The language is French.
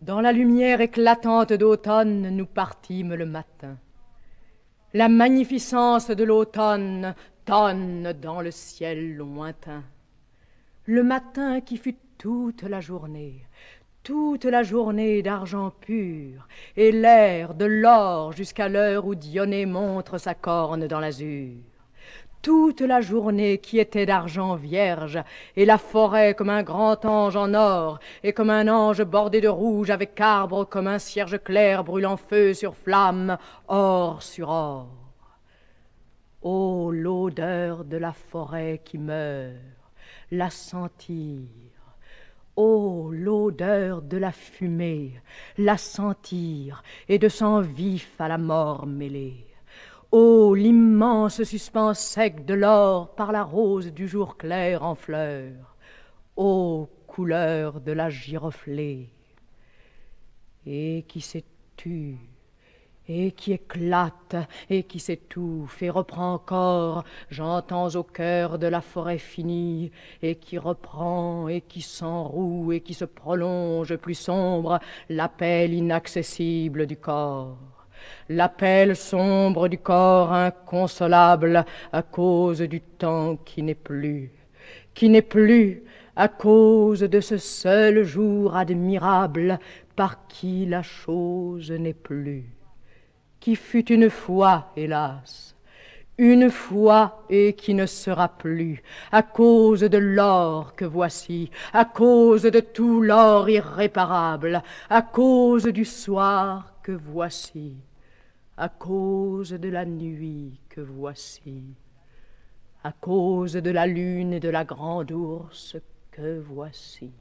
Dans la lumière éclatante d'automne, nous partîmes le matin. La magnificence de l'automne tonne dans le ciel lointain. Le matin qui fut toute la journée, toute la journée d'argent pur, et l'air de l'or jusqu'à l'heure où Dionée montre sa corne dans l'azur toute la journée qui était d'argent vierge, et la forêt comme un grand ange en or, et comme un ange bordé de rouge avec arbre, comme un cierge clair brûlant feu sur flamme, or sur or. Oh, l'odeur de la forêt qui meurt, la sentir. Oh, l'odeur de la fumée, la sentir, et de sang vif à la mort mêlée. Ô l'immense suspense sec de l'or par la rose du jour clair en fleurs. Ô couleur de la giroflée. Et qui tue et qui éclate, et qui s'étouffe, et reprend encore, j'entends au cœur de la forêt finie, et qui reprend, et qui s'enroue, et qui se prolonge plus sombre, l'appel inaccessible du corps l'appel sombre du corps inconsolable à cause du temps qui n'est plus, qui n'est plus à cause de ce seul jour admirable par qui la chose n'est plus, qui fut une fois, hélas, une fois et qui ne sera plus, à cause de l'or que voici, à cause de tout l'or irréparable, à cause du soir que voici à cause de la nuit que voici, à cause de la lune et de la grande ours que voici.